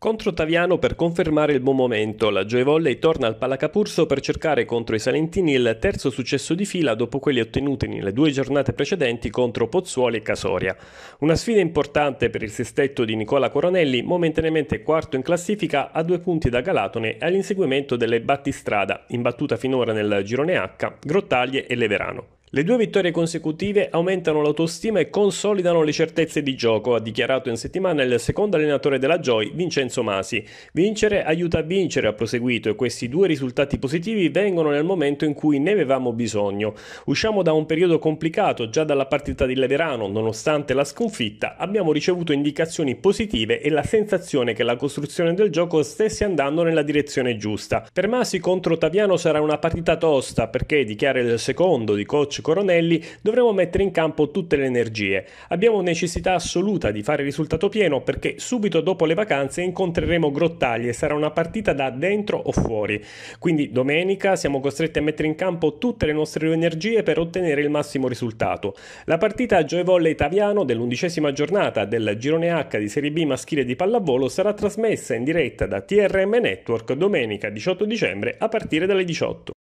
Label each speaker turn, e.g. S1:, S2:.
S1: Contro Taviano per confermare il buon momento, la Joy Volley torna al Palacapurso per cercare contro i Salentini il terzo successo di fila dopo quelli ottenuti nelle due giornate precedenti contro Pozzuoli e Casoria. Una sfida importante per il sestetto di Nicola Coronelli, momentaneamente quarto in classifica a due punti da Galatone e all'inseguimento delle Battistrada, imbattuta finora nel girone H, Grottaglie e Leverano. Le due vittorie consecutive aumentano l'autostima e consolidano le certezze di gioco, ha dichiarato in settimana il secondo allenatore della Joy, Vincenzo Masi. Vincere aiuta a vincere, ha proseguito, e questi due risultati positivi vengono nel momento in cui ne avevamo bisogno. Usciamo da un periodo complicato, già dalla partita di Leverano, nonostante la sconfitta, abbiamo ricevuto indicazioni positive e la sensazione che la costruzione del gioco stesse andando nella direzione giusta. Per Masi contro Taviano sarà una partita tosta, perché dichiara il secondo di coach coach Coronelli, dovremo mettere in campo tutte le energie. Abbiamo necessità assoluta di fare risultato pieno perché subito dopo le vacanze incontreremo Grottagli e sarà una partita da dentro o fuori. Quindi domenica siamo costretti a mettere in campo tutte le nostre energie per ottenere il massimo risultato. La partita a Gioevolle Italiano dell'undicesima giornata del girone H di Serie B maschile di pallavolo sarà trasmessa in diretta da TRM Network domenica 18 dicembre a partire dalle 18.